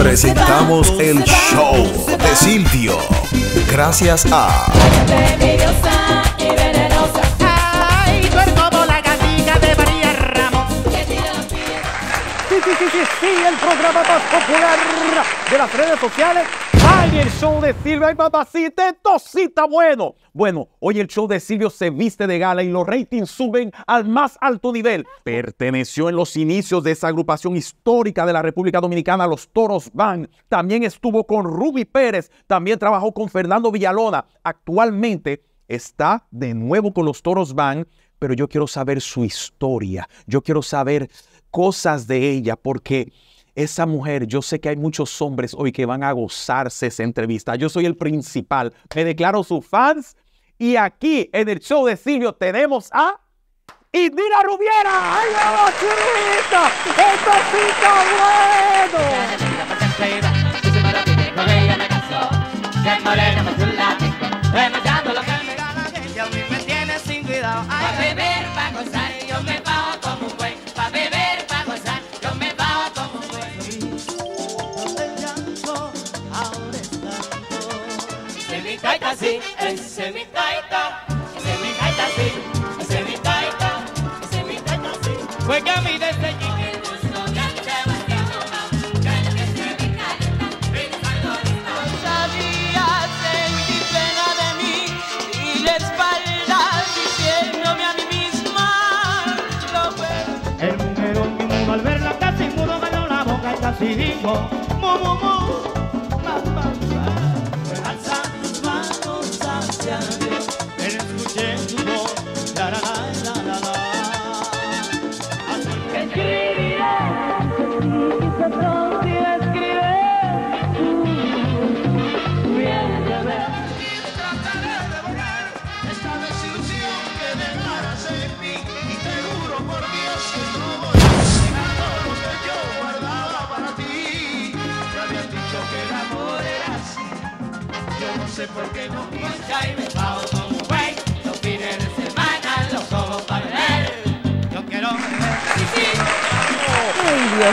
presentamos el show de Silvio. Gracias a... sí, el programa más popular de las redes sociales. ¡Ay, el show de Silvio! ¡Ay, papacita! bueno! Bueno, hoy el show de Silvio se viste de gala y los ratings suben al más alto nivel. Perteneció en los inicios de esa agrupación histórica de la República Dominicana, los Toros Van. También estuvo con Ruby Pérez. También trabajó con Fernando Villalona. Actualmente está de nuevo con los Toros Van pero yo quiero saber su historia, yo quiero saber cosas de ella, porque esa mujer, yo sé que hay muchos hombres hoy que van a gozarse esa entrevista. Yo soy el principal, me declaro sus fans y aquí en el show de Silvio tenemos a Indira Rubiera. ¡Ay, la chulita! ¡Esto sí está bueno! Ese es mi sí, ese es mi taita, ese es mi sí, ese es mi taita, ese es mi sí. Fue que a mí desde chiquito me gustó bien que te volviera, que es mi taita, mi taita, mi taita, mi No sabía sentir pena de mí y la espalda diciéndome a mí misma, El mujerón que me mudó al verla casi murió, ganó la boca y casi dijo, mo, mo,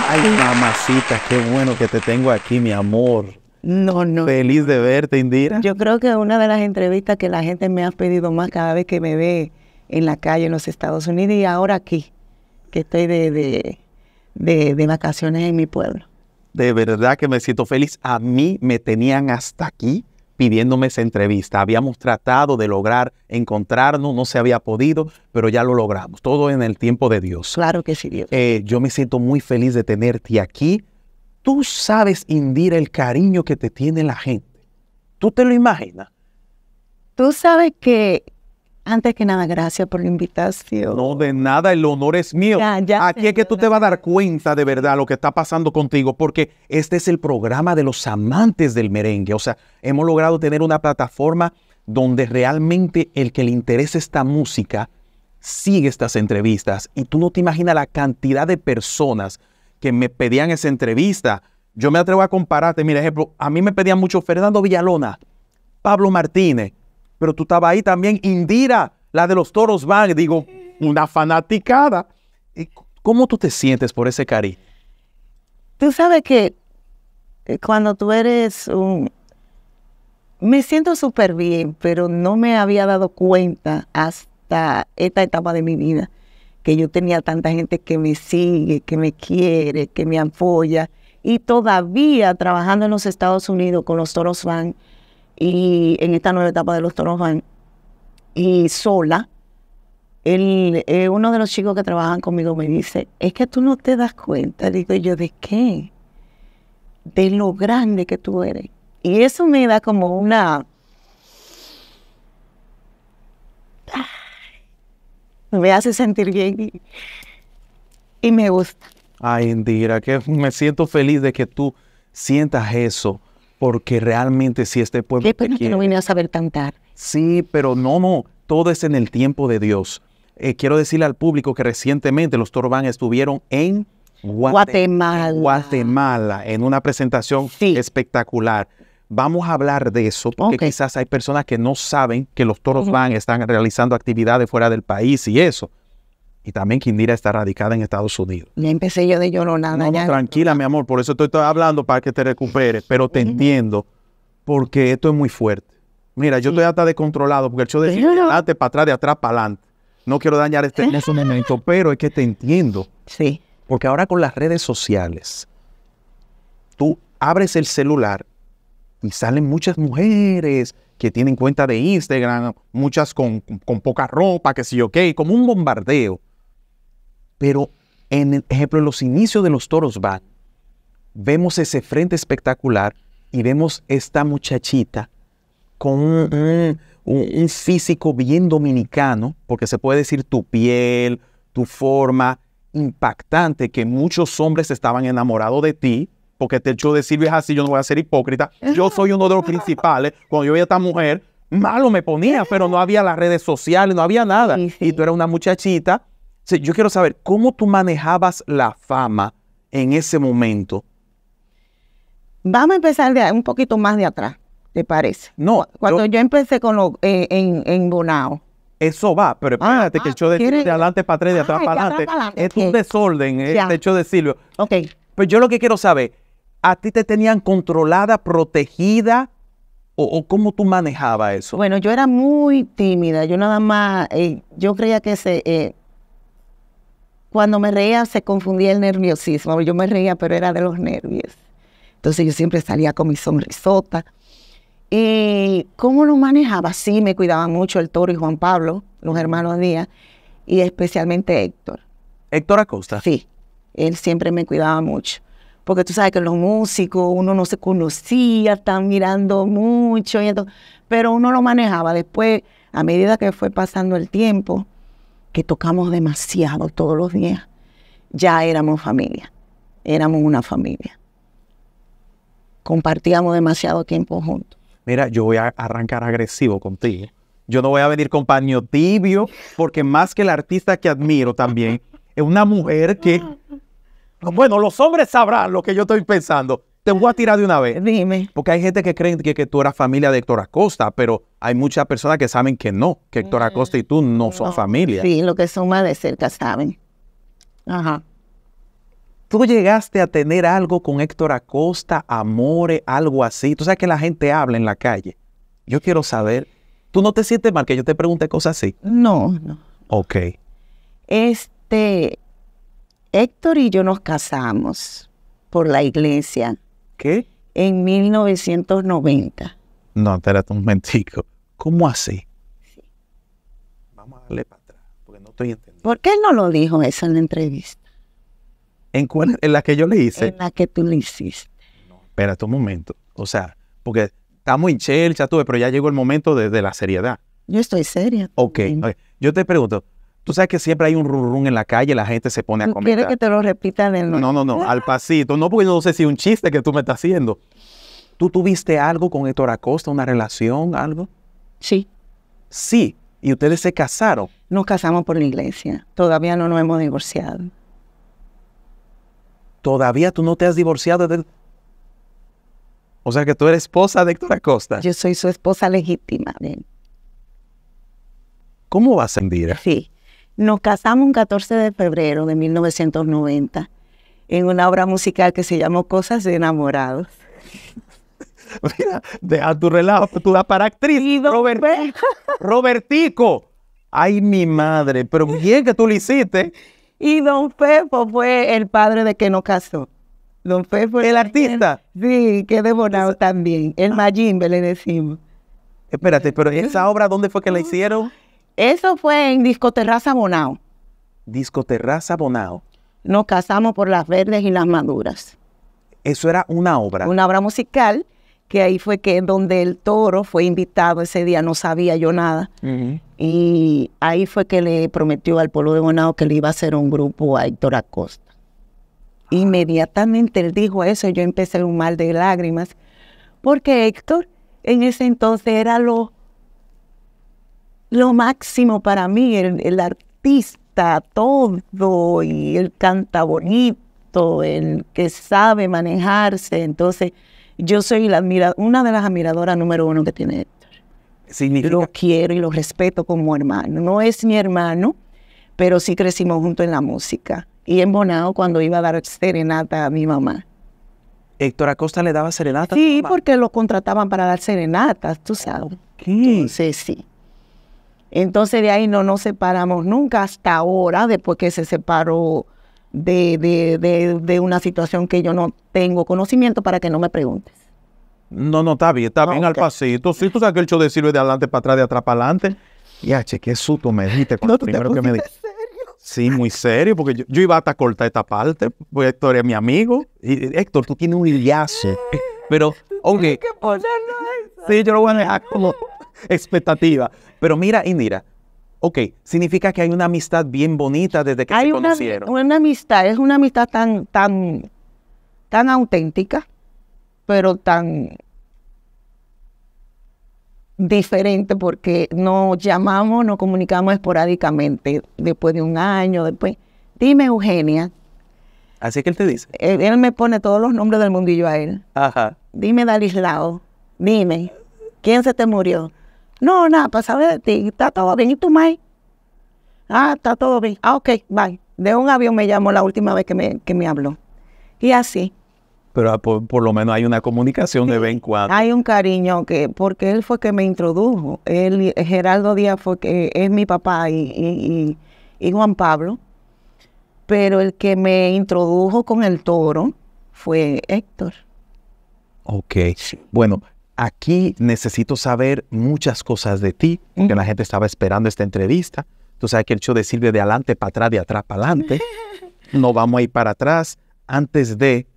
Ay, mamacita, qué bueno que te tengo aquí, mi amor. No, no. Feliz de verte, Indira. Yo creo que una de las entrevistas que la gente me ha pedido más cada vez que me ve en la calle en los Estados Unidos y ahora aquí, que estoy de, de, de vacaciones en mi pueblo. De verdad que me siento feliz. A mí me tenían hasta aquí pidiéndome esa entrevista. Habíamos tratado de lograr encontrarnos, no se había podido, pero ya lo logramos. Todo en el tiempo de Dios. Claro que sí, Dios. Eh, yo me siento muy feliz de tenerte aquí. Tú sabes, Indira, el cariño que te tiene la gente. ¿Tú te lo imaginas? Tú sabes que antes que nada, gracias por la invitación. No, de nada, el honor es mío. Aquí es que tú te vas a dar cuenta de verdad lo que está pasando contigo, porque este es el programa de los amantes del merengue. O sea, hemos logrado tener una plataforma donde realmente el que le interesa esta música sigue estas entrevistas. Y tú no te imaginas la cantidad de personas que me pedían esa entrevista. Yo me atrevo a compararte, mira, ejemplo, a mí me pedían mucho Fernando Villalona, Pablo Martínez, pero tú estabas ahí también, Indira, la de los toros van, digo, una fanaticada. ¿Cómo tú te sientes por ese cariño? Tú sabes que eh, cuando tú eres un... Me siento súper bien, pero no me había dado cuenta hasta esta etapa de mi vida que yo tenía tanta gente que me sigue, que me quiere, que me apoya. Y todavía trabajando en los Estados Unidos con los Toros Van, y en esta nueva etapa de los toros y sola, el, eh, uno de los chicos que trabajan conmigo me dice, es que tú no te das cuenta, digo yo, ¿de qué? De lo grande que tú eres. Y eso me da como una... Me hace sentir bien y, y me gusta. Ay, Indira, que me siento feliz de que tú sientas eso porque realmente si este pueblo... Después pena no vine a saber cantar. Sí, pero no, no, todo es en el tiempo de Dios. Eh, quiero decirle al público que recientemente los Torban estuvieron en Guatemala. Guatemala, en una presentación espectacular. Vamos a hablar de eso, porque quizás hay personas que no saben que los toros van, están realizando actividades fuera del país y eso y también Quindira está radicada en Estados Unidos. Ya empecé yo de llorona. No, no, tranquila, mi amor, por eso estoy, estoy hablando para que te recuperes, pero te entiendo, porque esto es muy fuerte. Mira, yo estoy hasta descontrolado, porque el show de adelante para atrás, de atrás para adelante. No quiero dañar este en ese momento, pero es que te entiendo. Sí. Porque ahora con las redes sociales, tú abres el celular y salen muchas mujeres que tienen cuenta de Instagram, muchas con, con poca ropa, que sí, ok, como un bombardeo pero en el ejemplo, en los inicios de los toros van, vemos ese frente espectacular y vemos esta muchachita con un, físico bien dominicano, porque se puede decir tu piel, tu forma impactante, que muchos hombres estaban enamorados de ti, porque te hecho decir, es así, yo no voy a ser hipócrita, yo soy uno de los principales, cuando yo veía a esta mujer, malo me ponía, pero no había las redes sociales, no había nada, y tú eras una muchachita yo quiero saber cómo tú manejabas la fama en ese momento. Vamos a empezar de, un poquito más de atrás, ¿te parece? No. Cuando yo, empecé con lo, eh, en, Bonao. Eso va, pero ah, espérate, que el show de, de adelante para atrás, de atrás para adelante. es un desorden, el eh, hecho este de Silvio. Ok. Pero yo lo que quiero saber, ¿a ti te tenían controlada, protegida? O, cómo tú manejabas eso? Bueno, yo era muy tímida. Yo nada más, eh, yo creía que se, cuando me reía se confundía el nerviosismo. Yo me reía, pero era de los nervios. Entonces yo siempre salía con mi sonrisota. ¿Y cómo lo manejaba? Sí, me cuidaba mucho el toro y Juan Pablo, los hermanos Díaz, y especialmente Héctor. ¿Héctor Acosta? Sí, él siempre me cuidaba mucho. Porque tú sabes que los músicos, uno no se conocía, están mirando mucho, pero uno lo manejaba. Después, a medida que fue pasando el tiempo, que tocamos demasiado todos los días, ya éramos familia, éramos una familia. Compartíamos demasiado tiempo juntos. Mira, yo voy a arrancar agresivo contigo. Yo no voy a venir con paño tibio, porque más que la artista que admiro también, es una mujer que, bueno, los hombres sabrán lo que yo estoy pensando. Te voy a tirar de una vez. Dime. Porque hay gente que cree que, que tú eras familia de Héctor Acosta, pero hay muchas personas que saben que no, que Héctor Acosta y tú no, son familia. Sí, lo que son más de cerca saben. Ajá. ¿Tú llegaste a tener algo con Héctor Acosta, amores, algo así? Tú sabes que la gente habla en la calle. Yo quiero saber, ¿tú no te sientes mal que yo te pregunte cosas así? No, no. Ok. Este, Héctor y yo nos casamos por la iglesia. ¿Qué? En 1990. No, espérate un momentico. ¿Cómo así? Vamos a darle para atrás, porque no estoy entendiendo. ¿Por qué no lo dijo eso en la entrevista? ¿En ¿En la que yo le hice? En la que tú le hiciste. No, espérate un momento. O sea, porque estamos en chelcha, tuve, pero ya llegó el momento de, la seriedad. Yo estoy seria. Okay, ok, yo te pregunto, tú sabes que siempre hay un rurrún en la calle, la gente se pone a comentar. ¿Quieres que te lo repita en No, no, no, al pasito. No, porque no sé si es un chiste que tú me estás haciendo. ¿Tú tuviste algo con Héctor Acosta, una relación, algo? Sí. Sí. ¿Y ustedes se casaron? Nos casamos por la iglesia. Todavía no nos hemos divorciado. ¿Todavía tú no te has divorciado? De... O sea que tú eres esposa de Héctor Acosta. Yo soy su esposa legítima de vas ¿Cómo va, Sí. Nos casamos un 14 de febrero de 1990 en una obra musical que se llamó Cosas de Enamorados. Mira, deja tu relajo, tú das para actriz. Robert, Robertico. Ay, mi madre, pero bien que tú lo hiciste. Y don Pepo fue el padre de que nos casó. Don fue ¿El artista? sí, que de Bonao también. El ah. Mayimbe le decimos. Espérate, pero ¿esa obra dónde fue que la hicieron? Eso fue en Discoterraza Bonao. Discoterraza Bonao. Nos casamos por las verdes y las maduras. Eso era una obra. Una obra musical que ahí fue que donde el toro fue invitado ese día, no sabía yo nada. Y ahí fue que le prometió al pueblo de Bonao que le iba a hacer un grupo a Héctor Acosta. Inmediatamente él dijo eso, yo empecé un mal de lágrimas, porque Héctor en ese entonces era lo, lo máximo para mí, el, artista, todo, y él canta bonito, el que sabe manejarse. Entonces, yo soy la una de las admiradoras número uno que tiene Héctor. ¿Significa? Lo quiero y lo respeto como hermano. No es mi hermano, pero sí crecimos juntos en la música. Y en Bonao cuando iba a dar serenata a mi mamá. ¿Héctor Acosta le daba serenata? Sí, porque lo contrataban para dar serenata, tú sabes. ¿Qué? Entonces, sí. Entonces de ahí no nos separamos nunca hasta ahora, después que se separó de, una situación que yo no tengo conocimiento para que no me preguntes. No, no, está bien, está ah, bien al pasito. Si tú sabes que el show de sirve de adelante para atrás, de atrás para adelante. Ya, che, qué susto me dijiste no, primero que me Sí, muy serio, porque yo, yo, iba hasta cortar esta parte, porque Héctor es mi amigo. Y, Héctor, tú tienes un hilazo. Pero, oye. Sí, yo lo voy a dejar como expectativa. Pero mira, y mira Ok, significa que hay una amistad bien bonita desde que se una, conocieron. Una amistad, es una amistad tan, tan, tan auténtica, pero tan diferente porque nos llamamos, nos comunicamos esporádicamente, después de un año, después. Dime, Eugenia. Así que él te dice. Él, él me pone todos los nombres del mundillo a él. Ajá. Dime, Dalislao. Dime, ¿quién se te murió? No, nada, saber de ti. Está todo bien. ¿Y tú, May? Ah, está todo bien. Ah, ok, bye. De un avión me llamó la última vez que me, habló. Y así. Pero ah, por, lo menos hay una comunicación de vez en cuando. Hay un cariño, que porque él fue que me introdujo. Él, Gerardo Díaz fue que es mi papá y, y, Juan Pablo. Pero el que me introdujo con el toro fue Héctor. Ok. Bueno, aquí necesito saber muchas cosas de ti, porque la gente estaba esperando esta entrevista. Tú sabes que el show de Silvia de adelante para atrás, de atrás para adelante. No vamos a ir para atrás antes de...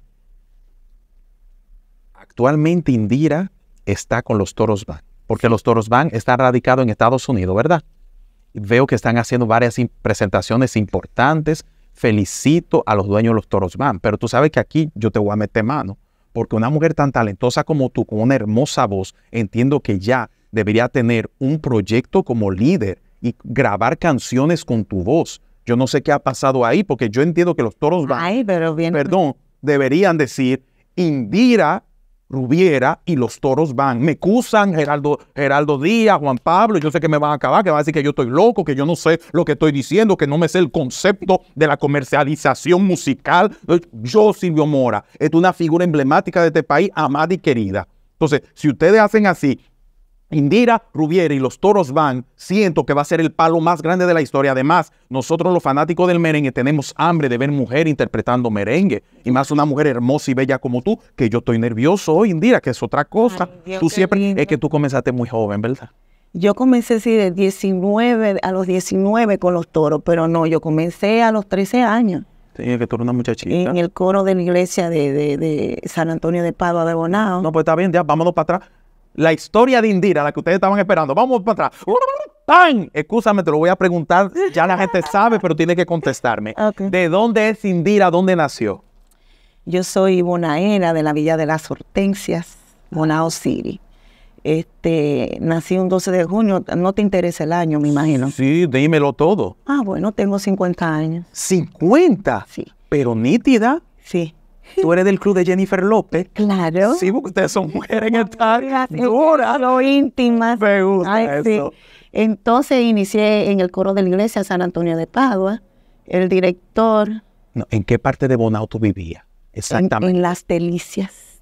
Actualmente Indira está con los Toros Van, porque los Toros Van está radicado en Estados Unidos, ¿verdad? Veo que están haciendo varias presentaciones importantes. Felicito a los dueños de los Toros Van, pero tú sabes que aquí yo te voy a meter mano porque una mujer tan talentosa como tú, con una hermosa voz, entiendo que ya debería tener un proyecto como líder y grabar canciones con tu voz. Yo no sé qué ha pasado ahí, porque yo entiendo que los toros van. Ay, pero bien. Perdón, deberían decir, Indira Rubiera y los toros van. Me acusan Geraldo, Geraldo Díaz, Juan Pablo, yo sé que me van a acabar, que van a decir que yo estoy loco, que yo no sé lo que estoy diciendo, que no me sé el concepto de la comercialización musical. Yo, Silvio Mora, es una figura emblemática de este país, amada y querida. Entonces, si ustedes hacen así, Indira Rubiera y los Toros van, siento que va a ser el palo más grande de la historia. Además, nosotros los fanáticos del merengue tenemos hambre de ver mujer interpretando merengue. Y más una mujer hermosa y bella como tú, que yo estoy nervioso hoy, Indira, que es otra cosa. tú siempre, es que tú comenzaste muy joven, ¿verdad? Yo comencé sí, de 19 a los 19 con los toros, pero no, yo comencé a los 13 años. Sí, que tú eres una muchachita. En el coro de la iglesia de, San Antonio de Padua de Bonao. No, pues está bien, ya vámonos para atrás la historia de Indira, la que ustedes estaban esperando. Vamos para atrás. ¡Tan! Excúsame, te lo voy a preguntar. Ya la gente sabe, pero tiene que contestarme. ¿De dónde es Indira? ¿Dónde nació? Yo soy bonaera de la Villa de las Hortensias, Bonao City. Este, nací un 12 de junio, no te interesa el año, me imagino. Sí, dímelo todo. Ah, bueno, tengo 50 años. ¿50? Sí. Pero nítida. Sí. Tú eres del club de Jennifer López. Claro. Sí, porque ustedes son mujeres que están duras. Lo íntimas. Me gusta eso. Entonces inicié en el coro de la iglesia San Antonio de Padua. El director. ¿En qué parte de Bonao tú vivías? Exactamente. En, Las Delicias.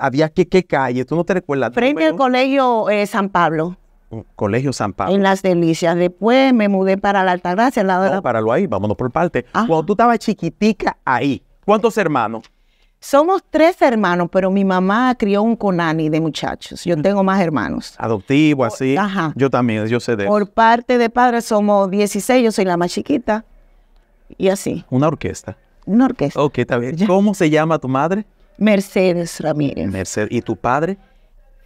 había qué calle, tú no te recuerdas. Frente al colegio eh, San Pablo. Colegio San Pablo. En Las Delicias. Después me mudé para la Altagracia, al lado no, para lo ahí, vámonos por parte. Cuando tú estabas chiquitica ahí, ¿Cuántos hermanos? Somos tres hermanos, pero mi mamá crió un conani de muchachos. Yo tengo más hermanos. Adoptivo, así. Ajá. Yo también, yo sé de eso. Por parte de padres somos 16, yo soy la más chiquita. Y así. Una orquesta. Una orquesta. Ok, está bien. ¿Cómo se llama tu madre? Mercedes Ramírez. Mercedes. ¿Y tu padre?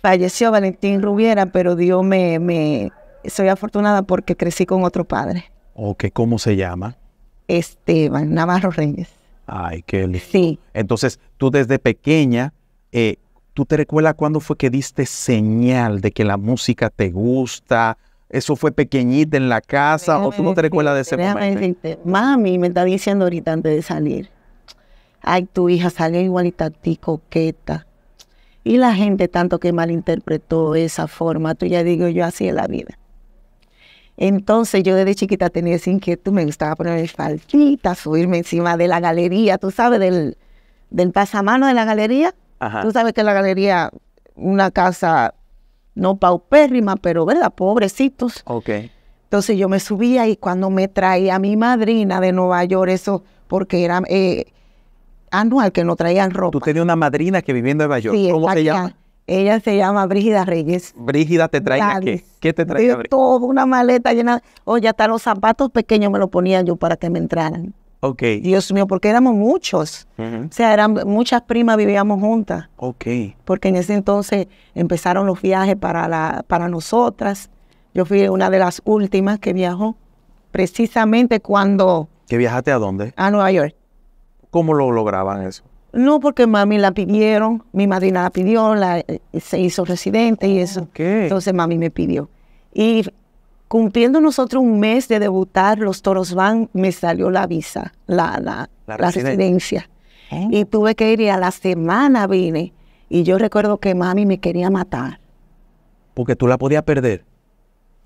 Falleció Valentín Rubiera, pero Dios me, me... Soy afortunada porque crecí con otro padre. Ok, ¿cómo se llama? Esteban Navarro Reyes. Ay, qué lindo. Sí. Entonces, tú desde pequeña, eh, ¿tú te recuerdas cuándo fue que diste señal de que la música te gusta? ¿Eso fue pequeñita en la casa o tú no te recuerdas de ese momento? Mami me está diciendo ahorita antes de salir, ay, tu hija sale igualita a ti, coqueta. Y la gente tanto que malinterpretó esa forma, tú ya digo yo así es la vida. Entonces yo desde chiquita tenía esa inquietud, me gustaba ponerme faltita, subirme encima de la galería, tú sabes, del, del pasamano de la galería. Tú sabes que la galería, una casa no paupérrima, pero ¿verdad? Pobrecitos. Ok. Entonces yo me subía y cuando me traía mi madrina de Nueva York, eso, porque era eh, anual que no traían ropa. Tú tenías una madrina que vivía en Nueva York. Sí, ¿Cómo se llama? Ella se llama Brígida Reyes. Brígida, ¿te trae qué? ¿Qué te trae? Todo, una maleta llena. Oye, hasta los zapatos pequeños me los ponía yo para que me entraran. Ok. Dios mío, porque éramos muchos. O sea, eran muchas primas vivíamos juntas. Ok. Porque en ese entonces empezaron los viajes para, la, para nosotras. Yo fui una de las últimas que viajó, precisamente cuando... ¿Qué viajaste a dónde? A Nueva York. ¿Cómo lo lograban eso? No, porque mami la pidieron, mi madrina la pidió, la, eh, se hizo residente y eso. Entonces mami me pidió. Y cumpliendo nosotros un mes de debutar, los toros van, me salió la visa, la, la, residencia. ¿Eh? Y tuve que ir y a la semana vine. Y yo recuerdo que mami me quería matar. Porque tú la podías perder.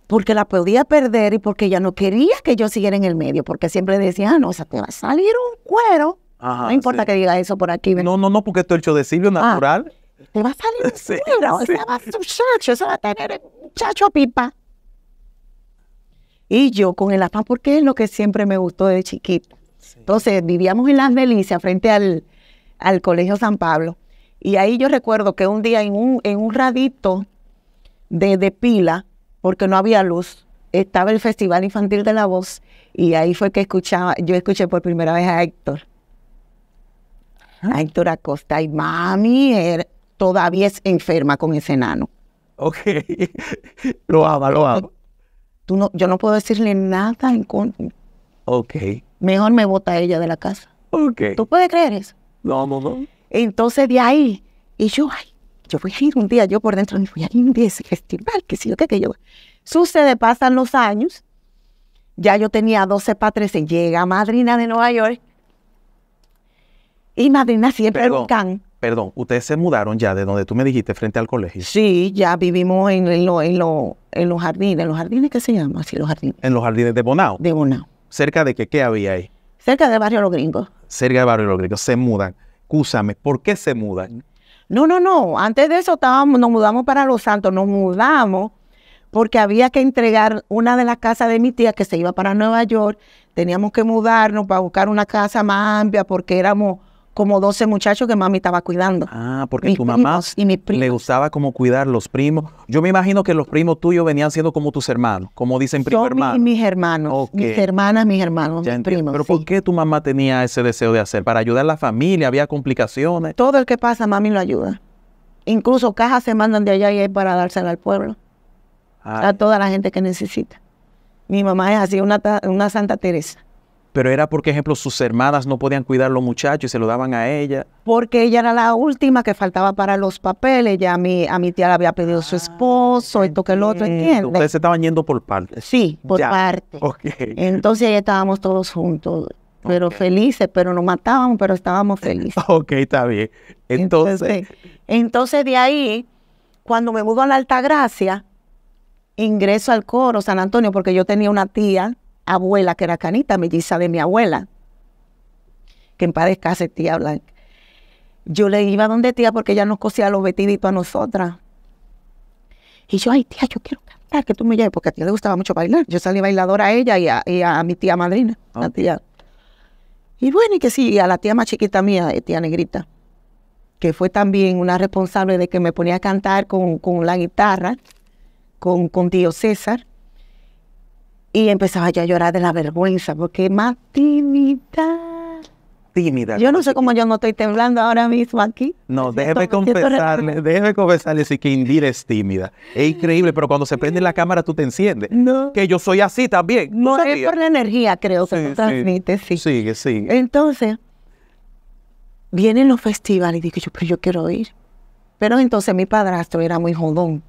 Porque la podía perder y porque ella no quería que yo siguiera en el medio, porque siempre decía, ah, no, o te va a salir un cuero no importa que diga eso por aquí. No, no, no, porque esto es hecho de Silvio ah, natural. te va a salir un sí, va a tener un pipa. Y yo con el afán, porque es lo que siempre me gustó de chiquito. Entonces vivíamos en Las Delicias, frente al, al Colegio San Pablo. Y ahí yo recuerdo que un día en un, en un radito de, de pila, porque no había luz, estaba el Festival Infantil de la Voz. Y ahí fue que escuchaba, yo escuché por primera vez a Héctor a Costa, y mami er, todavía es enferma con ese enano. Ok, lo ama, lo amo. Tú no, yo no puedo decirle nada en contra. Ok. Mejor me bota ella de la casa. Ok. ¿Tú puedes creer eso? No, no, no. Entonces de ahí, y yo, ay, yo voy a ir un día, yo por dentro, voy a ir un día a ese festival, que si yo, qué que yo. Sucede, pasan los años, ya yo tenía 12 para 13, llega madrina de Nueva York, y Madrina siempre perdón, Perdón, ustedes se mudaron ya de donde tú me dijiste, frente al colegio. Sí, ya vivimos en, en, en los jardines. ¿En los jardines qué se llama? Sí, los jardines. ¿En los jardines de Bonao? De Bonao. ¿Cerca de qué, qué había ahí? Cerca del barrio Los Gringos. Cerca del barrio Los Gringos. Se mudan. Cúsame, ¿por qué se mudan? No, no, no. Antes de eso estábamos, nos mudamos para Los Santos. Nos mudamos porque había que entregar una de las casas de mi tía que se iba para Nueva York. Teníamos que mudarnos para buscar una casa más amplia porque éramos como 12 muchachos que mami estaba cuidando. Ah, porque tu mamá le gustaba como cuidar los primos. Yo me imagino que los primos tuyos venían siendo como tus hermanos, como dicen primos hermanos. Mis hermanos, mis hermanas, mis hermanos, mis primos. Pero ¿por qué tu mamá tenía ese deseo de hacer? ¿Para ayudar a la familia? ¿Había complicaciones? Todo el que pasa, mami lo ayuda. Incluso cajas se mandan de allá y ahí para dársela al pueblo. Ah. A toda la gente que necesita. Mi mamá es así, una Santa Teresa pero era porque, ejemplo, sus hermanas no podían cuidar a los muchachos y se lo daban a ella. Porque ella era la última que faltaba para los papeles, ya a mi, a mi tía le había pedido su ah, esposo, esto que el otro, ¿entiendes? Ustedes se estaban yendo por partes. Sí, por partes. Entonces ya estábamos todos juntos, pero felices, pero nos matábamos, pero estábamos felices. ok, está bien. Entonces... entonces, de ahí, cuando me mudó a la Altagracia, ingreso al coro San Antonio, porque yo tenía una tía abuela, que era canita, melliza de mi abuela, que en paz descanse, tía Blanca. Yo le iba donde tía porque ella nos cosía los vestiditos a nosotras. Y yo, ay, tía, yo quiero cantar, que tú me lleves, porque a tía le gustaba mucho bailar. Yo salí bailadora a ella y a, mi tía madrina, a la tía. Y bueno, y que sí, y a la tía más chiquita mía, eh, tía negrita, que fue también una responsable de que me ponía a cantar con, la guitarra, con, con tío César y empezaba yo a llorar de la vergüenza, porque más tímida. Tímida. Yo no sé cómo yo no estoy temblando ahora mismo aquí. No, déjeme confesarle, déjeme confesarle sí, que Indira es tímida. Es increíble, pero cuando se prende la cámara tú te enciendes. Que yo soy así también. No, es por la energía, creo, que sí, sí. Sigue, sigue. Entonces, vienen los festivales y digo yo, pero yo quiero ir. Pero entonces mi padrastro era muy jodón.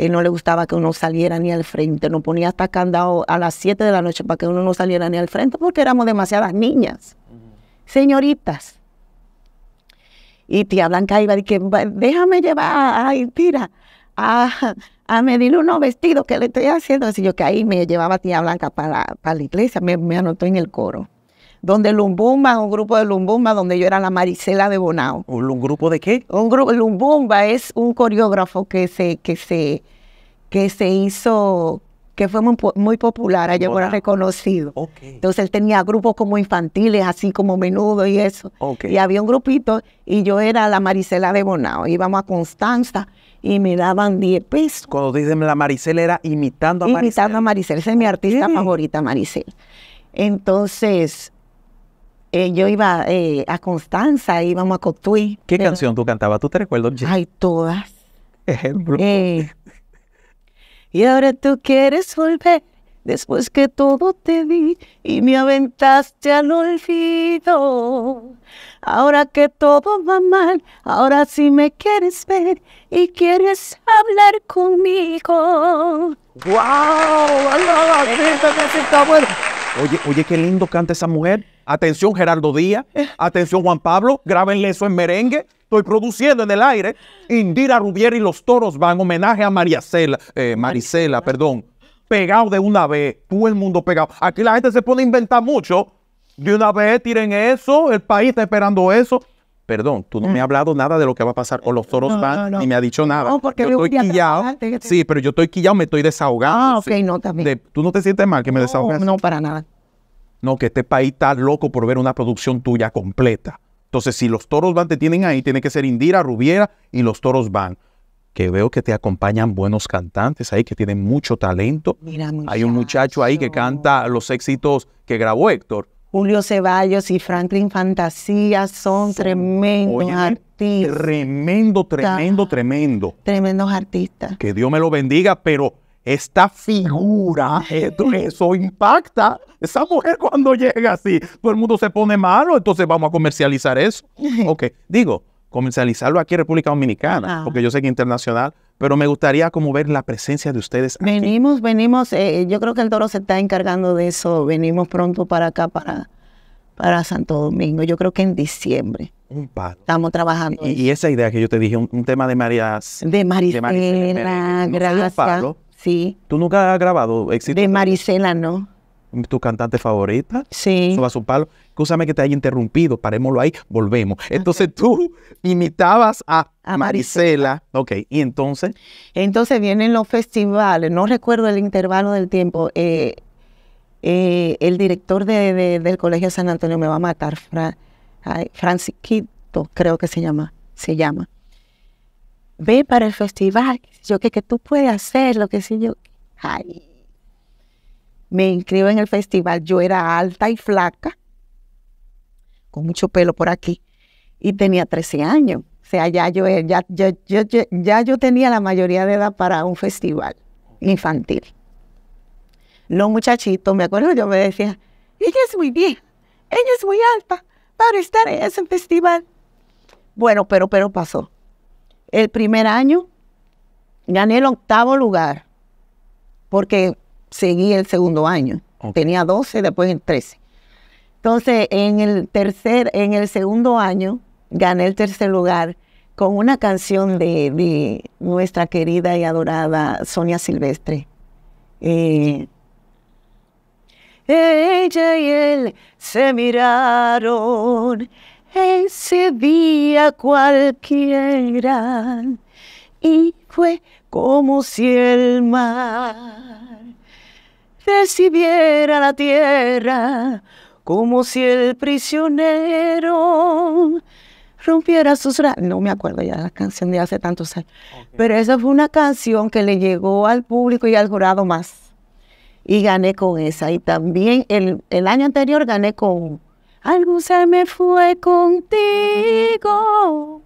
Él eh, no le gustaba que uno saliera ni al frente. Nos ponía hasta candado a las 7 de la noche para que uno no saliera ni al frente porque éramos demasiadas niñas, señoritas. Y tía Blanca iba a decir, déjame llevar, tira, ah, a, a medir unos vestidos que le estoy haciendo. Así yo que ahí me llevaba tía Blanca para, la iglesia, me anotó en el coro donde Lumbumba, un grupo de Lumbumba, donde yo era la Maricela de Bonao. ¿Un grupo de qué? Un grupo, Lumbumba es un coreógrafo que se, que se, que se hizo, que fue muy, popular, allá era reconocido. Entonces él tenía grupos como infantiles, así como menudo y eso. Y había un grupito y yo era la Marisela de Bonao. Íbamos a Constanza y me daban 10 pesos. Cuando dicen la Maricela era imitando a Maricela. Imitando a Maricela. esa es mi artista favorita, Marisela. Entonces, eh, yo iba eh, a Constanza, íbamos a Cotuí. ¿Qué canción tú cantabas? ¿Tú te recuerdas? Ay, todas. Ejemplo. Eh, y ahora tú quieres volver después que todo te di y me aventaste al olvido. Ahora que todo va mal, ahora sí me quieres ver y quieres hablar conmigo. ¡Wow! Oye, oye, qué lindo canta esa mujer. Atención Gerardo Díaz, eh. atención Juan Pablo, grábenle eso en merengue. Estoy produciendo en el aire. Indira Rubiera y los toros van homenaje a María eh, Maricela, perdón. Pegado de una vez, todo el mundo pegado. Aquí la gente se pone a inventar mucho. De una vez tiren eso, el país está esperando eso. Perdón, tú no me has eh. hablado nada de lo que va a pasar O los toros van, ni me ha dicho nada. No, porque yo estoy quillado. Sí, pero yo estoy quillado, me estoy desahogando. Ah, ok, no, también. tú no te sientes mal que me desahogas. No, para nada. No, que este país está loco por ver una producción tuya completa. Entonces, si los toros van, te tienen ahí, tiene que ser Indira, Rubiera y los toros van. Que veo que te acompañan buenos cantantes ahí que tienen mucho talento. Hay un muchacho ahí que canta los éxitos que grabó Héctor. Julio Ceballos y Franklin Fantasía son tremendos artistas. Tremendo, tremendo, tremendo. Tremendos artistas. Que Dios me lo bendiga, pero esta figura, eso impacta. Esa mujer cuando llega así, todo el mundo se pone malo, entonces vamos a comercializar eso. Ok, digo, comercializarlo aquí en República Dominicana, ah. porque yo sé que internacional, pero me gustaría como ver la presencia de ustedes. Aquí. Venimos, venimos, eh, yo creo que el toro se está encargando de eso, venimos pronto para acá, para, para Santo Domingo, yo creo que en diciembre. Estamos trabajando. Y, esa idea que yo te dije, un, tema de Marías. De María de gracias. Sí. ¿Tú nunca has grabado éxito? De Marisela, no. ¿Tu cantante favorita? Sí. a su palo. Escúchame que te haya interrumpido, parémoslo ahí, volvemos. Entonces tú imitabas a, Maricela, Marisela. Ok, ¿y entonces? Entonces vienen los festivales, no recuerdo el intervalo del tiempo. Eh, eh, el director del Colegio San Antonio me va a matar, Francisquito, creo que se llama. Se llama ve para el festival, yo, que, que tú puedes hacer, lo que sé yo. Ay, me inscribo en el festival, yo era alta y flaca, con mucho pelo por aquí, y tenía 13 años. O sea, ya yo, eh, ya yo tenía la mayoría de edad para un festival infantil. Los muchachitos, me acuerdo, yo me decía, ella es muy bien, ella es muy alta para estar en ese festival. Bueno, pero, pero pasó el primer año, gané el octavo lugar, porque seguí el segundo año. Tenía 12, después el 13. Entonces, en el tercer, en el segundo año, gané el tercer lugar con una canción de, nuestra querida y adorada Sonia Silvestre. Eh, ella y él se miraron ese día cualquiera y fue como si el mar recibiera la tierra, como si el prisionero rompiera sus raíces. No me acuerdo ya la canción de hace tantos años, pero esa fue una canción que le llegó al público y al jurado más. Y gané con esa. Y también el año anterior gané con algo se me fue contigo.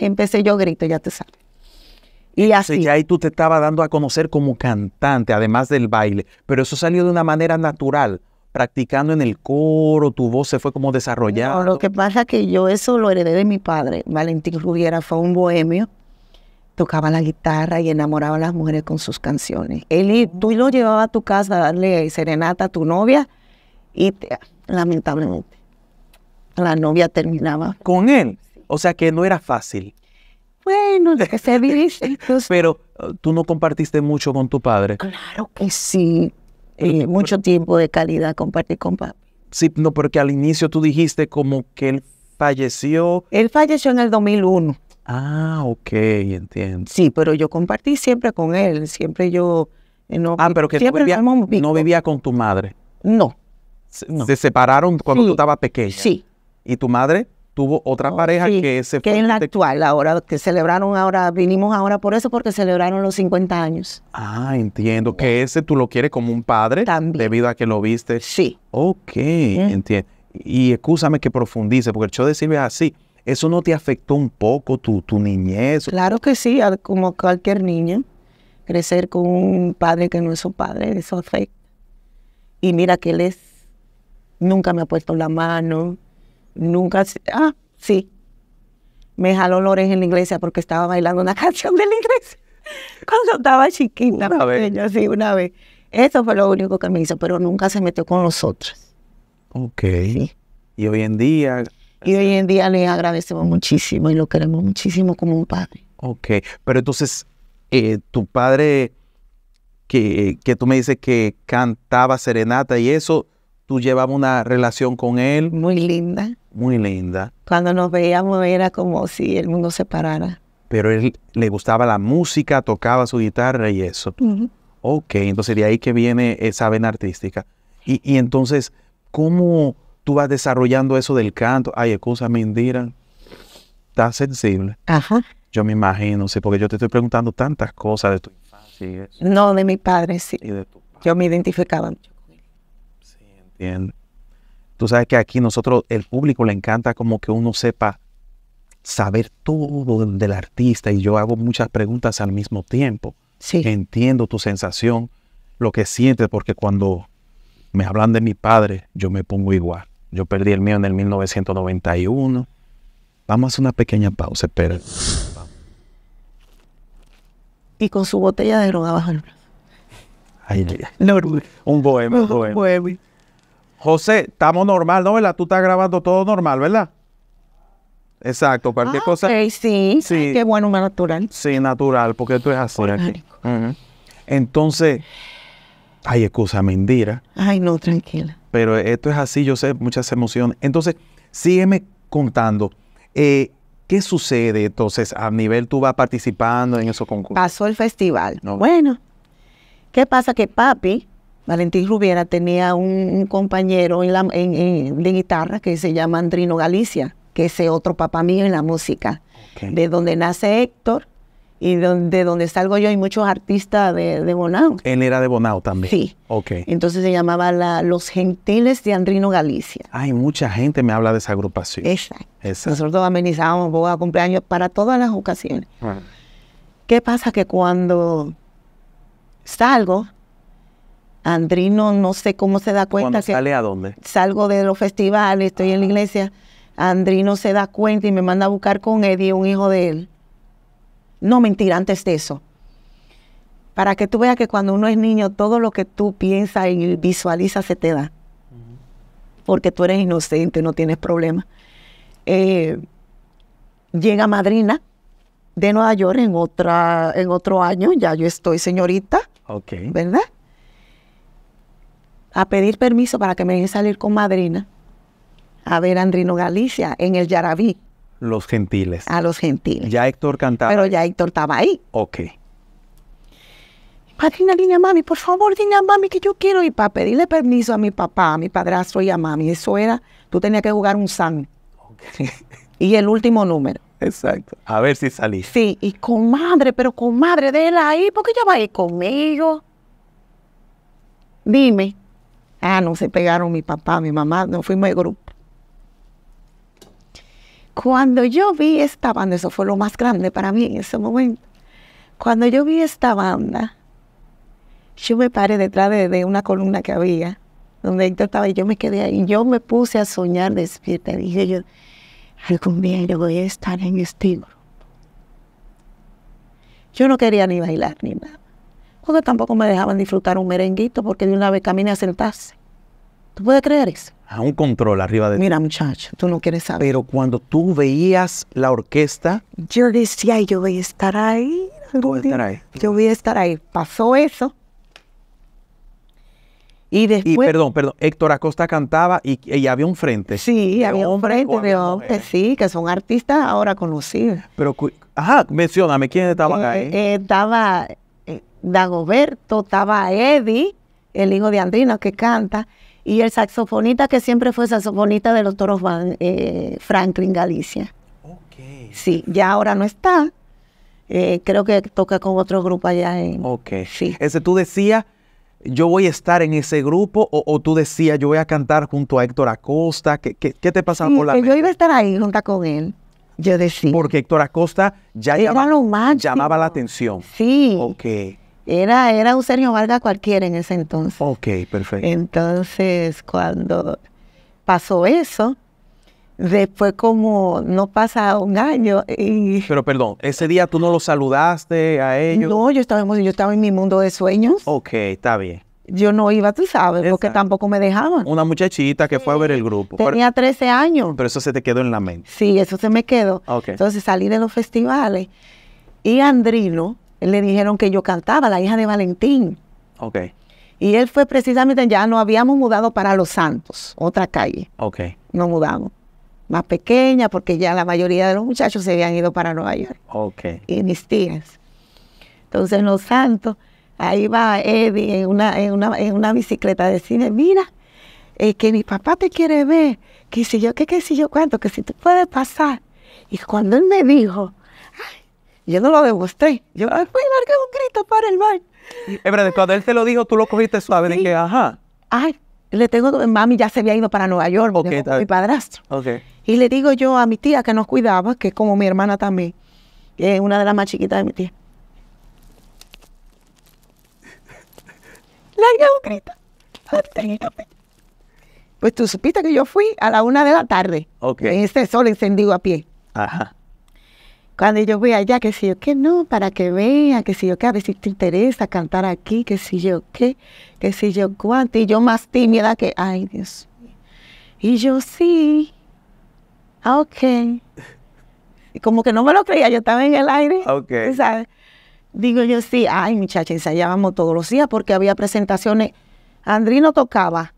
empecé yo grito, ya te sabes. Y así. Ya ahí tú te estabas dando a conocer como cantante, además del baile, pero eso salió de una manera natural, practicando en el coro, tu voz se fue como desarrollando. lo que pasa es que yo eso lo heredé de mi padre. Valentín Rubiera fue un bohemio, tocaba la guitarra y enamoraba a las mujeres con sus canciones. Él tú lo llevabas a tu casa a darle serenata a tu novia y lamentablemente la novia terminaba. ¿Con él? O sea que no era fácil. Bueno, de que se pues. Pero uh, tú no compartiste mucho con tu padre. Claro que sí. Eh, mucho tiempo de calidad compartí con papá. Sí, no, porque al inicio tú dijiste como que él falleció. Él falleció en el 2001. Ah, ok, entiendo. Sí, pero yo compartí siempre con él, siempre yo... Eh, no, ah, pero que no vivía con tu madre. No. Se, separaron cuando tú estabas pequeña. Sí, y tu madre tuvo otra oh, pareja que se... Que en la actual, ahora, que celebraron ahora, vinimos ahora por eso, porque celebraron los 50 años. Ah, entiendo, que ese tú lo quieres como un padre, debido a que lo viste. Sí. Ok, entiendo. Y escúchame que profundice, porque yo show así. ¿Eso no te afectó un poco tu, tu niñez? Claro que sí, como cualquier niña. Crecer con un padre que no es su padre, eso afecta. Y mira que él es, nunca me ha puesto la mano, nunca, ah, sí, me jaló Lorenz en la iglesia porque estaba bailando una canción de la iglesia cuando estaba chiquita. Una vez. sí, una vez. Eso fue lo único que me hizo, pero nunca se metió con otros. Ok. Sí. Y hoy en día... Y hoy en día le agradecemos muchísimo y lo queremos muchísimo como un padre. Ok, pero entonces, eh, tu padre, que, que tú me dices que cantaba serenata y eso, Tú llevabas una relación con él. Muy linda. Muy linda. Cuando nos veíamos era como si el mundo se parara. Pero él le gustaba la música, tocaba su guitarra y eso. Ok, entonces de ahí que viene esa vena artística. Y, entonces, ¿cómo tú vas desarrollando eso del canto? Ay, excusa, me Estás sensible. Ajá. Yo me imagino, sí, porque yo te estoy preguntando tantas cosas de tu infancia. No, de mi padre, sí. Y de Yo me identificaba mucho. Tú sabes que aquí nosotros, el público le encanta como que uno sepa saber todo del, artista y yo hago muchas preguntas al mismo tiempo. Sí. Entiendo tu sensación, lo que sientes, porque cuando me hablan de mi padre, yo me pongo igual. Yo perdí el mío en el 1991. Vamos a hacer una pequeña pausa, espera. Y con su botella de droga abajo un bohemio, un José, estamos normal, ¿no? ¿Verdad? Tú estás grabando todo normal, ¿verdad? Exacto, cualquier ah, cosa. sí. sí. Qué bueno, natural. Sí, natural, porque tú es así aquí. Entonces, ay, excusa, mentira. Ay, no, tranquila. Pero esto es así, yo sé, muchas emociones. Entonces, sígueme contando. Eh, ¿Qué sucede entonces a nivel tú vas participando en esos concursos? Pasó el festival. Bueno, ¿qué pasa? Que papi Valentín Rubiera tenía un, compañero en de guitarra que se llama Andrino Galicia, que es otro papá mío en la música, de donde nace Héctor y de, donde salgo yo hay muchos artistas de, de Bonao. Él era de Bonao también. Sí. Entonces se llamaba Los Gentiles de Andrino Galicia. Hay mucha gente me habla de esa agrupación. Exacto. Nosotros amenizábamos a cumpleaños, para todas las ocasiones. Ah. ¿Qué pasa? Que cuando salgo, Andrino no sé cómo se da cuenta. que sale a dónde? Salgo de los festivales, estoy en la ah. iglesia. Andrino se da cuenta y me manda a buscar con Eddie, un hijo de él. No, mentira, antes de eso. Para que tú veas que cuando uno es niño, todo lo que tú piensas y visualizas se te da. Porque tú eres inocente, no tienes problema. Eh, llega madrina de Nueva York en, otra, en otro año, ya yo estoy señorita. ¿Verdad? a pedir permiso para que me deje salir con madrina a ver a Andrino Galicia en el Yaraví. Los gentiles. A los gentiles. Ya Héctor cantaba. Pero ya Héctor estaba ahí. Ok. Madrina, niña mami, por favor, niña mami, que yo quiero ir para pedirle permiso a mi papá, a mi padrastro y a mami. Eso era, tú tenías que jugar un san. Ok. y el último número. Exacto. A ver si salí. Sí, y con madre, pero con madre, déjela ahí, porque ella va a ir conmigo. Dime, Ah, no se pegaron mi papá, mi mamá, no fuimos de grupo. Cuando yo vi esta banda, eso fue lo más grande para mí en ese momento. Cuando yo vi esta banda, yo me paré detrás de, una columna que había, donde Héctor estaba, y yo me quedé ahí. y Yo me puse a soñar despierta. dije yo, algún día yo voy a estar en este grupo. Yo no quería ni bailar ni nada porque tampoco me dejaban disfrutar un merenguito porque de una vez caminé a sentarse. ¿Tú puedes creer eso? A un control arriba de Mira, muchacho, tú no quieres saber. Pero cuando tú veías la orquesta... Yo decía, yo voy a estar ahí. Voy a estar ahí. Yo voy a estar ahí. Pasó eso. Y después... Y perdón, perdón, Héctor Acosta cantaba y, había un frente. Sí, había un frente sí, que son artistas ahora conocidos. Pero, ajá, mencioname, ¿quién eh, eh, estaba acá? ahí? estaba Dagoberto, estaba Eddie, el hijo de Andrina que canta, y el saxofonista que siempre fue saxofonista de los toros eh, Franklin Galicia. Okay. Sí, ya ahora no está. Eh, creo que toca con otro grupo allá en. Ok. Sí. Ese tú decías, yo voy a estar en ese grupo, o, tú decías, yo voy a cantar junto a Héctor Acosta. ¿Qué, te pasaba por la pues mente? Yo iba a estar ahí junto con él. Yo decía. Porque Héctor Acosta ya llamaba la atención. Sí. Ok. Era, era un Sergio Vargas cualquiera en ese entonces. Ok, perfecto. Entonces, cuando pasó eso, después como no pasa un año y... Pero perdón, ese día tú no lo saludaste a ellos. No, yo estaba, yo estaba en mi mundo de sueños. Ok, está bien. Yo no iba, tú sabes, porque tampoco me dejaban. Una muchachita que fue a ver el grupo. Tenía 13 años. Pero eso se te quedó en la mente. Sí, eso se me quedó. Entonces salí de los festivales y Andrino, le dijeron que yo cantaba, la hija de Valentín. Ok. Y él fue precisamente, ya nos habíamos mudado para Los Santos, otra calle. Ok. Nos mudamos. Más pequeña, porque ya la mayoría de los muchachos se habían ido para Nueva York. Ok. Y mis tías. Entonces, en Los Santos, ahí va Eddie en una, bicicleta de cine. Mira, eh, que mi papá te quiere ver. Que si yo, que, que si yo cuánto, que si tú puedes pasar. Y cuando él me dijo, yo no lo demostré. Yo fui larga un grito para el mar. Eh, pero cuando él te lo dijo, tú lo cogiste suave. Sí. ajá. Ay, le tengo, mami ya se había ido para Nueva York, mi padrastro. Y le digo yo a mi tía que nos cuidaba, que es como mi hermana también, que es una de las más chiquitas de mi tía. Larga un grito. Pues tú supiste que yo fui a la una de la tarde. Ok. En este sol encendido a pie. Ajá. Cuando yo voy allá, que si yo que no, para que vean, que si yo que a ver si te interesa cantar aquí, que si yo qué, que si yo cuánto, y yo más tímida que, ay Dios. Y yo sí, ah, ok. Y como que no me lo creía, yo estaba en el aire. Ah, ok. ¿sabes? Digo yo sí, ay muchacha, ensayábamos todos los días porque había presentaciones. Andrino tocaba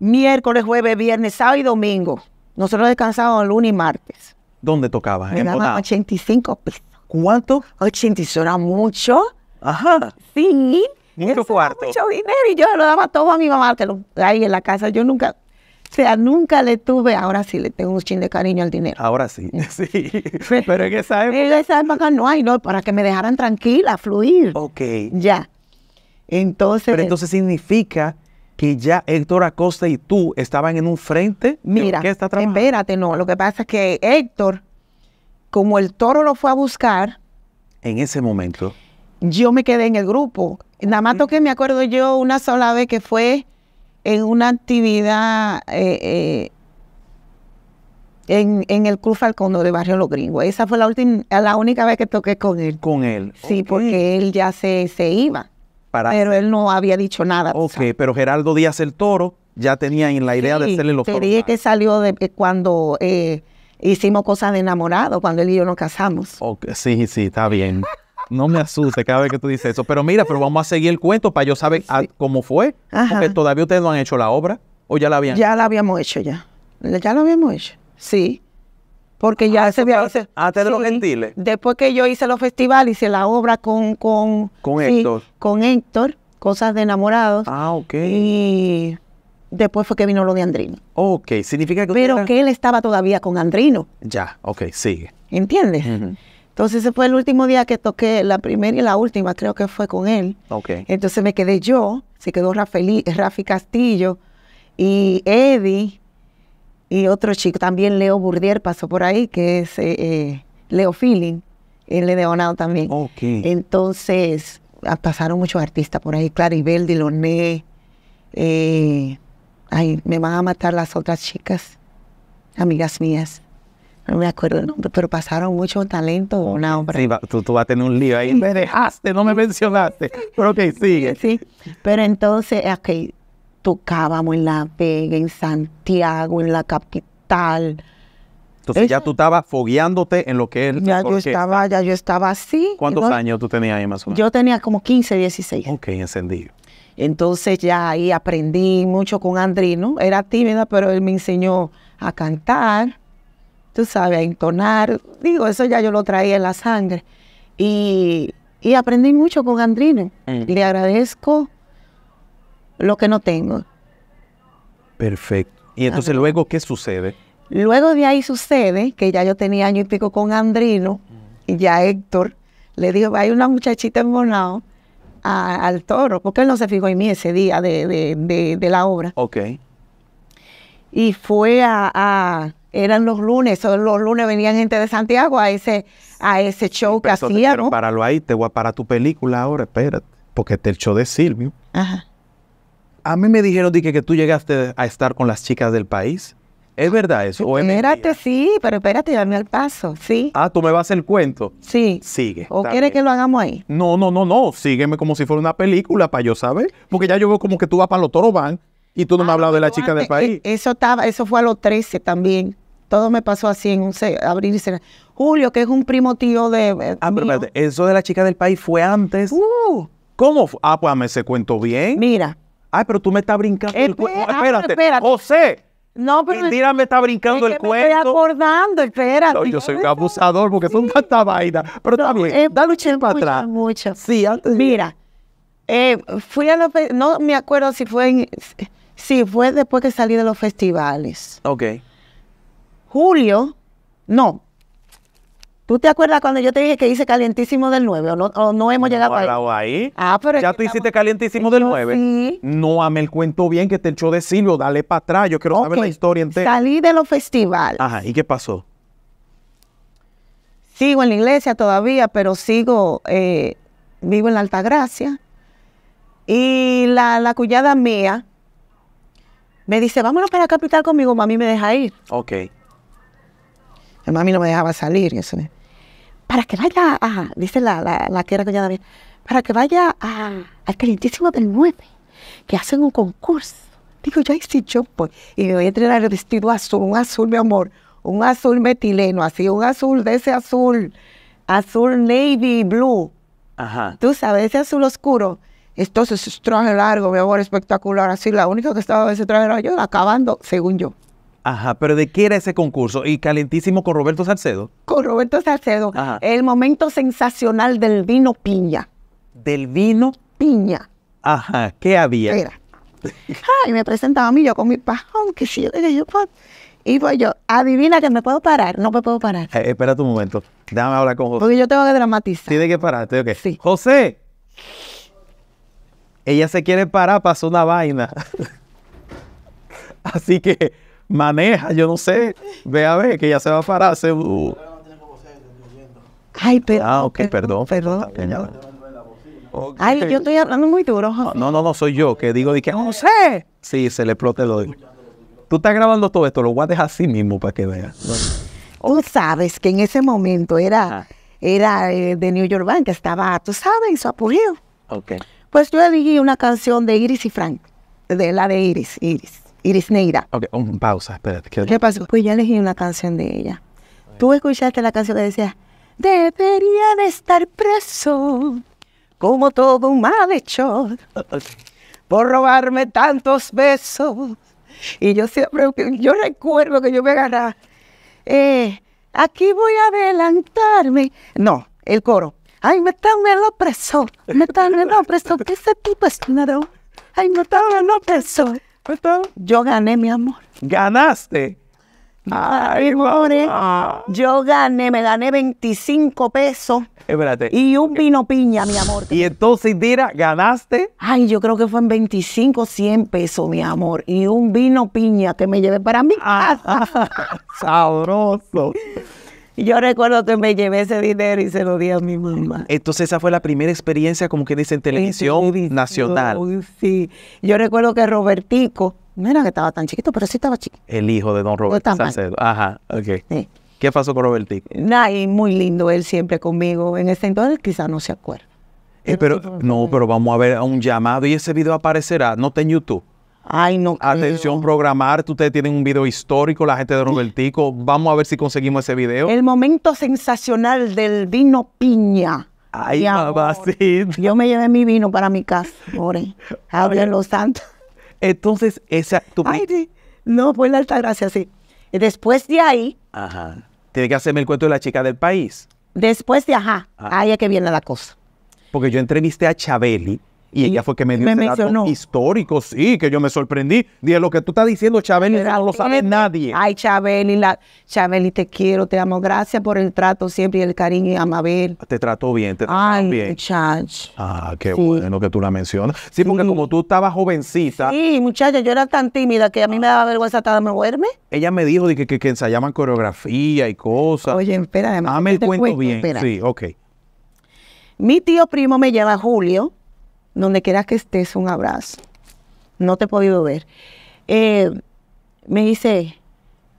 miércoles, jueves, viernes, sábado y domingo. Nosotros descansábamos lunes y martes. ¿Dónde tocabas? Me daban 85 pesos. ¿Cuánto? 85, era mucho. Ajá. Sí. Mucho fuerte. Mucho dinero y yo lo daba todo a mi mamá, que lo, ahí en la casa. Yo nunca, o sea, nunca le tuve, ahora sí le tengo un chin de cariño al dinero. Ahora sí, mm. sí. Pero en esa época. En esa época no hay, no, para que me dejaran tranquila, fluir. Ok. Ya. Entonces. Pero entonces significa que ya Héctor Acosta y tú estaban en un frente? Mira, está espérate, no. Lo que pasa es que Héctor, como el toro lo fue a buscar. En ese momento. Yo me quedé en el grupo. Nada más toqué, me acuerdo yo, una sola vez que fue en una actividad eh, eh, en, el Cruz Falcón de Barrio Los Gringos. Esa fue la última, la única vez que toqué con él. Con él. Sí, porque él ya se iba. Pero él no había dicho nada. Ok, pero Geraldo Díaz el Toro ya tenía en la idea de hacerle los te dije que salió de, eh, cuando eh, hicimos cosas de enamorado, cuando él y yo nos casamos. sí, sí, está bien. No me asuste cada vez que tú dices eso. Pero mira, pero vamos a seguir el cuento para yo saber ah, cómo fue. Porque todavía ustedes no han hecho la obra. ¿O ya la habían Ya la habíamos hecho ya. Ya la habíamos hecho. Sí. Porque ya ese ah, se había ah, Antes de los gentiles. Después que yo hice los festivales, hice la obra con. Con, con Héctor. Con Héctor, Cosas de Enamorados. Ah, ok. Y después fue que vino lo de Andrino. Ok, significa que. Pero que él estaba todavía con Andrino. Ya, ok, sigue. ¿Entiendes? Entonces ese fue el último día que toqué la primera y la última, creo que fue con él. Ok. Entonces me quedé yo, se quedó Rafi Castillo y Eddie y otro chico, también Leo Burdier pasó por ahí, que es eh, eh, Leo Feeling, él le de Onao también. Entonces, ah, pasaron muchos artistas por ahí, Claribel, Diloné, eh, ay, me van a matar las otras chicas, amigas mías. No me acuerdo pero pasaron mucho talento. Una obra. Sí, tú, tú, vas a tener un lío ahí. Me dejaste, no me mencionaste. Pero ok, sigue. Sí, pero entonces, ah, ok, tocábamos en La Vega, en Santiago, en la capital. Entonces ya tú estabas fogueándote en lo que él Ya yo estaba, ya yo estaba así. ¿Cuántos años tú tenías ahí más o menos? Yo tenía como 15, 16. Ok, encendido. Entonces ya ahí aprendí mucho con Andrino. Era tímida, pero él me enseñó a cantar, tú sabes, a entonar. Digo, eso ya yo lo traía en la sangre. Y, aprendí mucho con Andrino. Mm. Le agradezco lo que no tengo. Perfecto. ¿Y entonces luego qué sucede? Luego de ahí sucede que ya yo tenía año y pico con Andrino, y ya Héctor le dijo, hay una muchachita en al toro, porque él no se fijó en mí ese día de, la obra. Ok. Y fue a, eran los lunes, los lunes venían gente de Santiago a ese, a ese show que hacía, ¿no? ahí, te voy a parar tu película ahora, espérate, porque este es el show de Silvio. Ajá. A mí me dijeron que, que tú llegaste a estar con las chicas del país. ¿Es verdad eso? espérate, sí, pero espérate, dame al paso, sí. Ah, tú me vas el cuento. Sí. Sigue. ¿O quieres que lo hagamos ahí? No, no, no, no. Sígueme como si fuera una película para yo saber. Porque ya yo veo como que tú vas para los Toro Van y tú no me ah, has hablado de la chica eh, del eh, país. Eso estaba, eso fue a los 13 también. Todo me pasó así en un abril y Julio, que es un primo tío de. Eh, ah, pero espérate, eso de la chica del país fue antes. Uh. ¿Cómo? Ah, pues me se cuento bien. Mira, Ay, pero tú me estás brincando el cuento. Ah, espérate. José. No, pero. me está brincando el que Me estoy acordando, espérate. No, yo soy un abusador porque son tantas vainas. Pero está bien. Eh, dale un para atrás. Mucho. Sí, antes. Mira, eh, fui a los. No me acuerdo si fue en. Sí, fue después que salí de los festivales. Ok. Julio, no, ¿Tú te acuerdas cuando yo te dije que hice calientísimo del 9 o no, hemos llegado ahí? Ah, pero ya tú hiciste calientísimo del 9. Sí. No, me el cuento bien que te echó de Silvio, dale para atrás, yo quiero saber la historia entera. Salí de los festivales. Ajá, ¿y qué pasó? Sigo en la iglesia todavía, pero sigo, eh, vivo en la Altagracia. Y la, la cuñada mía me dice, vámonos para la capital conmigo, mami me deja ir. Ok. el mami no me dejaba salir. Eso para que vaya a, dice la, la, que era para que vaya al calientísimo del 9, que hacen un concurso. Digo, yo hice yo pues, Y me voy a entrenar el vestido azul, un azul, mi amor, un azul metileno, así, un azul de ese azul, azul navy blue. Ajá. Tú sabes, ese azul oscuro. Entonces, traje largo, mi amor, espectacular. Así, la única que estaba a ese traje era yo, acabando, según yo. Ajá, pero ¿de qué era ese concurso? Y calentísimo con Roberto Salcedo. Con Roberto Salcedo. El momento sensacional del vino piña. ¿Del vino? Piña. Ajá, ¿qué había? Era. Ay, me presentaba a mí yo con mi pajón, que sí, que yo, pues. y pues yo, adivina que me puedo parar, no me puedo parar. Eh, espera tu momento, déjame hablar con José. Porque yo tengo que dramatizar. Tiene que parar, pararte, que. Sí. José, ella se quiere parar, pasó una vaina. Así que maneja, yo no sé, ve a ver que ya se va a parar. Ay, pero. Ah, perdón. Perdón. perdón. Ay, yo estoy hablando muy duro. No, no, no, soy yo que digo, dije que ah, no sé. Sí, se le explota el oído. Tú estás grabando todo esto, lo voy a dejar así mismo para que veas. Tú sabes que en ese momento era, ah. era eh, de New York Bank, estaba, tú sabes, su Pues yo elegí una canción de Iris y Frank, de la de Iris, Iris. Iris Neira. Ok, un pausa, espérate. ¿Qué pasó? Pues ya elegí una canción de ella. Tú escuchaste la canción que decía, debería de estar preso como todo un mal hecho, por robarme tantos besos. Y yo siempre, yo recuerdo que yo me agarraba, eh, aquí voy a adelantarme. No, el coro. Ay, me me preso, lo preso, que ese tipo es un Ay, me no preso. ¿Qué pues, Yo gané, mi amor. ¿Ganaste? Ay, pobre. Yo gané, me gané 25 pesos. Espérate. Y un vino piña, mi amor. Y entonces, Dira, ¿ganaste? Ay, yo creo que fue en 25, 100 pesos, mi amor. Y un vino piña que me llevé para mi ah, casa. sabroso yo recuerdo que me llevé ese dinero y se lo di a mi mamá. Entonces esa fue la primera experiencia, como que dicen, en televisión nacional. Sí, yo recuerdo que Robertico, no era que estaba tan chiquito, pero sí estaba chiquito. El hijo de don Roberto Ajá, ok. ¿Qué pasó con Robertico? Nah, y muy lindo él siempre conmigo. En ese entonces quizás no se acuerda. Eh, pero, no, pero vamos a ver un llamado y ese video aparecerá, no te en YouTube. Ay, no. Atención, programar. programar. Ustedes tienen un video histórico, la gente de Robertico. Vamos a ver si conseguimos ese video. El momento sensacional del vino piña. Ay, mamacita. Yo me llevé mi vino para mi casa, pobre. los santos. Entonces, esa. Ay, sí. No, fue la alta gracia, sí. después de ahí. Ajá. Tiene que hacerme el cuento de la chica del país. Después de ajá. ajá. Ah. Ahí es que viene la cosa. Porque yo entrevisté a Chabeli y, ella fue que me dio me dato histórico, sí, que yo me sorprendí. Dije, lo que tú estás diciendo, Chabeli, no lo sabe nadie. Ay, Chabeli, Chabeli, te quiero, te amo. Gracias por el trato siempre y el cariño y amabel. Te trató bien, te trató Ay, bien. Ah, qué bueno que tú la mencionas. Sí, porque como tú estabas jovencita. Sí, muchacha, yo era tan tímida que a mí me daba vergüenza hasta moverme. Ella me dijo que, que, ensayaban coreografía y cosas. Oye, espera, además. Dame el cuento, bien. Sí, ok. Mi tío primo me lleva a Julio donde quieras que estés, un abrazo. No te he podido ver. Eh, me dice,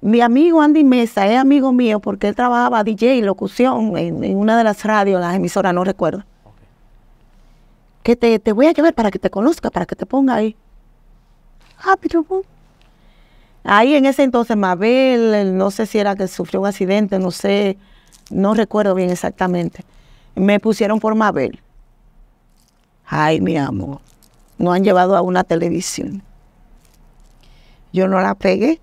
mi amigo Andy Mesa es amigo mío porque él trabajaba DJ, y locución, en, una de las radios, las emisoras, no recuerdo. Que te, te, voy a llevar para que te conozca, para que te ponga ahí. Ah, pero... Ahí en ese entonces Mabel, no sé si era que sufrió un accidente, no sé, no recuerdo bien exactamente. Me pusieron por Mabel. Ay, mi amor, no han llevado a una televisión. Yo no la pegué.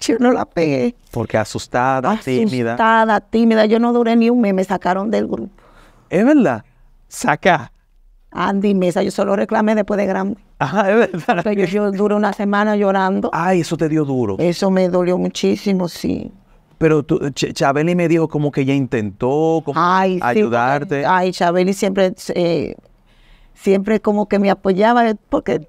Yo no la pegué. Porque asustada, tímida. Asustada, tímida. Yo no duré ni un mes, me sacaron del grupo. Es verdad. Saca. Andy Mesa, yo solo reclamé después de grande. Ajá, es verdad. Pero yo duré una semana llorando. Ay, eso te dio duro. Eso me dolió muchísimo, sí. Pero tú, Chabeli me dijo como que ella intentó ayudarte. ay, Chabeli siempre, eh, siempre como que me apoyaba porque...